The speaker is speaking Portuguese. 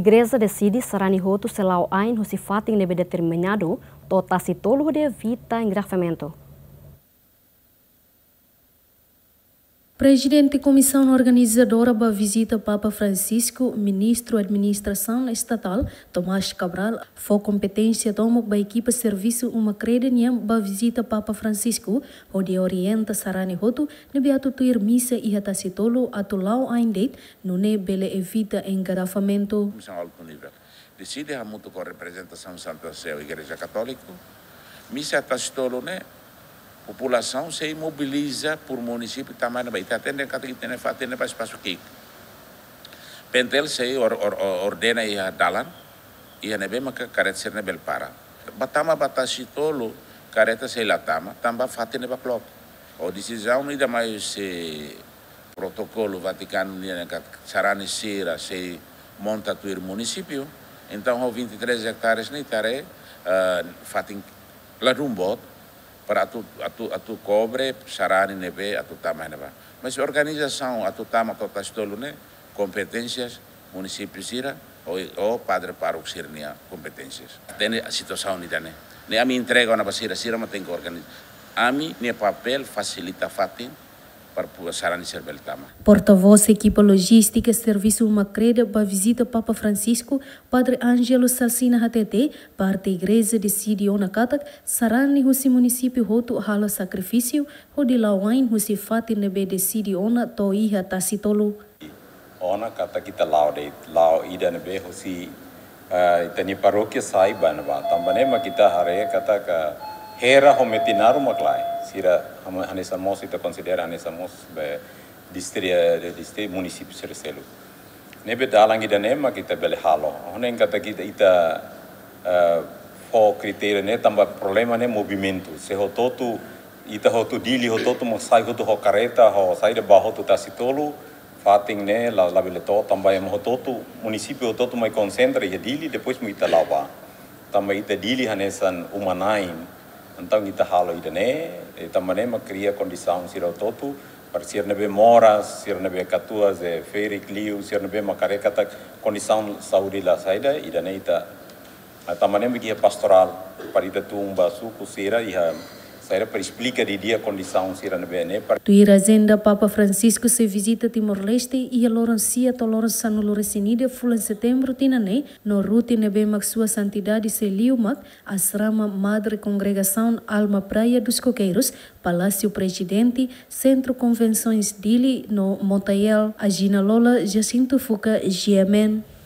Igreja decide saranihotu selau ain husifatin debe determinado tota sitoluh de vita engrafamento. Presidente da Comissão Organizadora da visita Papa Francisco, Ministro da Administração Estatal, Tomás Cabral, foi competência tomo da equipa serviço uma credeniam da visita Papa Francisco, onde orienta Sarani Roto, ne beatutuir missa e atacitolo tá atulau no ne bele evita engarrafamento. Comissão alto nível. Decide a muito com a representação Santo Céu, Igreja Católica, missa atacitolo, tá né? população se mobiliza por município também não vai estar tá tendo que ter fazer para espaço aqui pentel se or, or, ordena ia dalan ia nebe maka karet ser nebel para batama batasi tolo kareta se latama tamba fate neba klop o decisão ida mais se protocolo Vaticano nia sarani sira se monta tuir município então o 23 hectares nitare uh, ah, fatin larumbot para atu, atu, atu cobre, sarani neve, atu tama neva. Mas a organização, atu tama tota estolo, Competências, município Sira, ou, o padre paro Sirnia, competências. tem a situação ida, né? a mi entrega na basira, Sira, mas tem que organizar. Ami, ne papel facilita fatin, para passar Beltama. Porta-voz equipa logística serviço uma creda para visita Papa Francisco, Padre Ângelo Sassina HTT, parte igreja de Sidiona Katak, Sarani Husi município Roto Hala Sacrifício, Rodilawain Husi Fati Nebe de Sidiona Toiha Tassitolo. Ona kata kita lau de lau ida nebe husi eh, itani paróquia sai banwa tambane makita hare kata ka eh, hera hometinaru maklai. financiera anezamos y te considera anezamos be distri distri municipio serselu nebe dalangi da nema kita bele halo kata kita ita fo kriteria ne tamba problema ne movimento se ho totu ita ho tu dili ho totu mo sai ho tu ho kareta ho sai de baho tu tasitolu fating ne la la bele to tamba e mo ho totu municipio ho totu mai concentra ya e dili depois mo ita lava tamba ita dili hanesan umanain antau kita halo idane, e também ma cria kondisaun sira totu, par ser nebe mora, ser nebe katua ze ferik liu, ser nebe kare kata kondisaun saudi la saida idane ita. Nah, também ma pastoral par ita tumba suku sira iha financeira para explicar dia a condição sirana bene. Né? Para... Tu irazenda Papa Francisco se visita Timor-Leste e a Lourencia to Lourença no Lourencinida fula em setembro tinané, no rute nebe mac sua santidade se liumac, as rama Madre Congregação Alma Praia dos Coqueiros, Palácio Presidente, Centro Convenções Dili, no Montaiel, Agina Lola, Jacinto Fuca, Giamen.